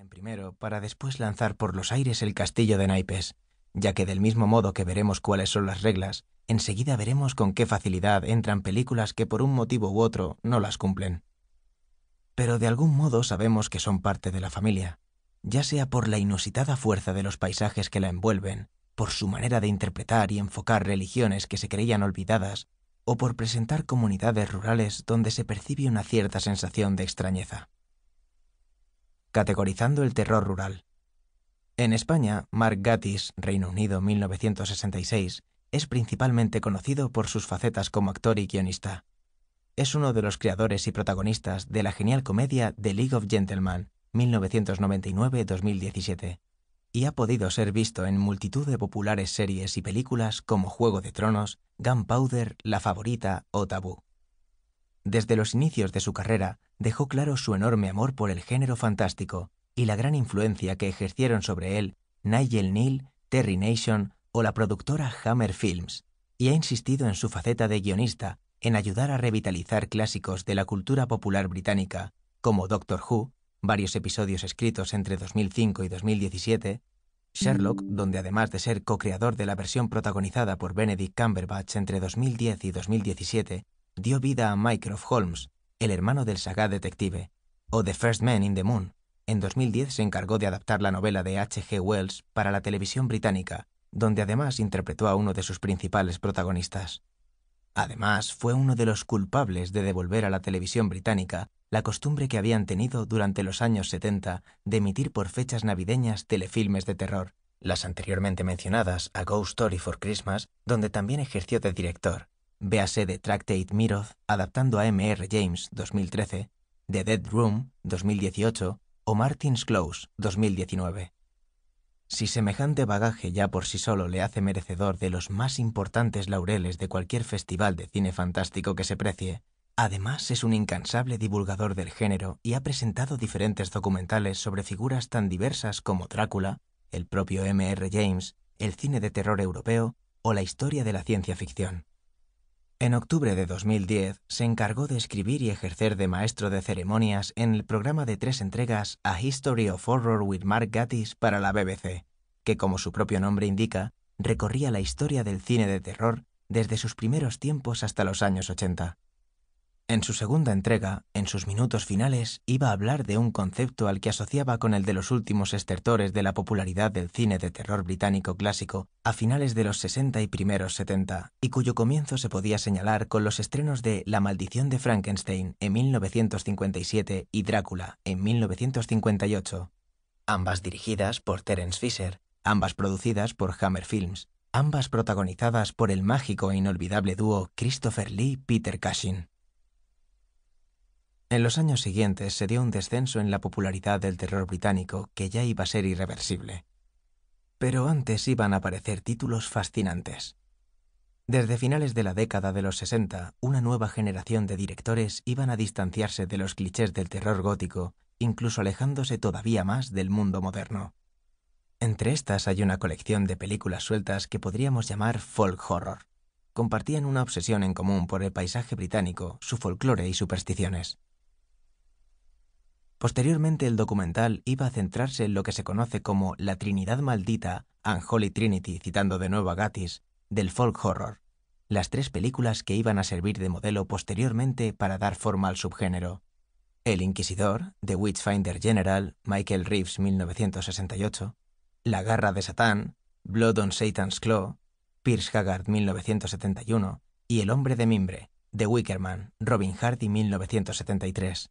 en primero para después lanzar por los aires el castillo de naipes, ya que del mismo modo que veremos cuáles son las reglas, enseguida veremos con qué facilidad entran películas que por un motivo u otro no las cumplen. Pero de algún modo sabemos que son parte de la familia, ya sea por la inusitada fuerza de los paisajes que la envuelven, por su manera de interpretar y enfocar religiones que se creían olvidadas, o por presentar comunidades rurales donde se percibe una cierta sensación de extrañeza categorizando el terror rural. En España, Mark Gatiss, Reino Unido 1966, es principalmente conocido por sus facetas como actor y guionista. Es uno de los creadores y protagonistas de la genial comedia The League of Gentlemen 1999-2017 y ha podido ser visto en multitud de populares series y películas como Juego de Tronos, Gunpowder, La Favorita o Tabú. Desde los inicios de su carrera, dejó claro su enorme amor por el género fantástico y la gran influencia que ejercieron sobre él Nigel Neal, Terry Nation o la productora Hammer Films, y ha insistido en su faceta de guionista, en ayudar a revitalizar clásicos de la cultura popular británica, como Doctor Who, varios episodios escritos entre 2005 y 2017, Sherlock, donde además de ser co-creador de la versión protagonizada por Benedict Cumberbatch entre 2010 y 2017, dio vida a Mycroft Holmes, el hermano del saga detective, o The First Man in the Moon. En 2010 se encargó de adaptar la novela de H. G. Wells para la televisión británica, donde además interpretó a uno de sus principales protagonistas. Además, fue uno de los culpables de devolver a la televisión británica la costumbre que habían tenido durante los años 70 de emitir por fechas navideñas telefilmes de terror, las anteriormente mencionadas A Ghost Story for Christmas, donde también ejerció de director, véase The Tractate Miroth, adaptando a M.R. James, 2013, The Dead Room, 2018, o Martin's Close, 2019. Si semejante bagaje ya por sí solo le hace merecedor de los más importantes laureles de cualquier festival de cine fantástico que se precie, además es un incansable divulgador del género y ha presentado diferentes documentales sobre figuras tan diversas como Drácula, el propio M.R. James, el cine de terror europeo o la historia de la ciencia ficción. En octubre de 2010 se encargó de escribir y ejercer de maestro de ceremonias en el programa de tres entregas A History of Horror with Mark Gatiss para la BBC, que como su propio nombre indica, recorría la historia del cine de terror desde sus primeros tiempos hasta los años 80. En su segunda entrega, en sus minutos finales, iba a hablar de un concepto al que asociaba con el de los últimos estertores de la popularidad del cine de terror británico clásico a finales de los 60 y primeros 70, y cuyo comienzo se podía señalar con los estrenos de La maldición de Frankenstein en 1957 y Drácula en 1958, ambas dirigidas por Terence Fisher, ambas producidas por Hammer Films, ambas protagonizadas por el mágico e inolvidable dúo Christopher Lee-Peter Cushing. En los años siguientes se dio un descenso en la popularidad del terror británico que ya iba a ser irreversible. Pero antes iban a aparecer títulos fascinantes. Desde finales de la década de los 60, una nueva generación de directores iban a distanciarse de los clichés del terror gótico, incluso alejándose todavía más del mundo moderno. Entre estas hay una colección de películas sueltas que podríamos llamar folk horror. Compartían una obsesión en común por el paisaje británico, su folclore y supersticiones. Posteriormente el documental iba a centrarse en lo que se conoce como la Trinidad Maldita, Holy Trinity, citando de nuevo a Gatis, del folk horror, las tres películas que iban a servir de modelo posteriormente para dar forma al subgénero. El Inquisidor, The Witchfinder General, Michael Reeves, 1968, La Garra de Satán, Blood on Satan's Claw, Pierce Haggard, 1971, y El Hombre de Mimbre, The Wickerman, Robin Hardy, 1973.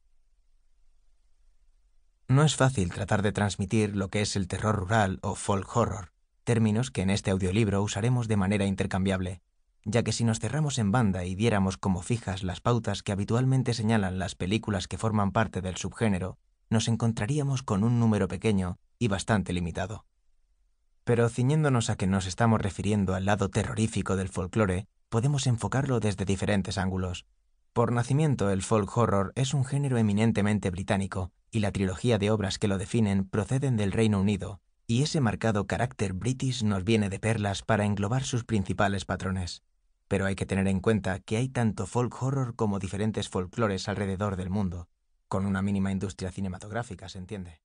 No es fácil tratar de transmitir lo que es el terror rural o folk horror, términos que en este audiolibro usaremos de manera intercambiable, ya que si nos cerramos en banda y diéramos como fijas las pautas que habitualmente señalan las películas que forman parte del subgénero, nos encontraríamos con un número pequeño y bastante limitado. Pero ciñéndonos a que nos estamos refiriendo al lado terrorífico del folclore, podemos enfocarlo desde diferentes ángulos. Por nacimiento, el folk horror es un género eminentemente británico, y la trilogía de obras que lo definen proceden del Reino Unido, y ese marcado carácter british nos viene de perlas para englobar sus principales patrones. Pero hay que tener en cuenta que hay tanto folk horror como diferentes folclores alrededor del mundo, con una mínima industria cinematográfica, se entiende.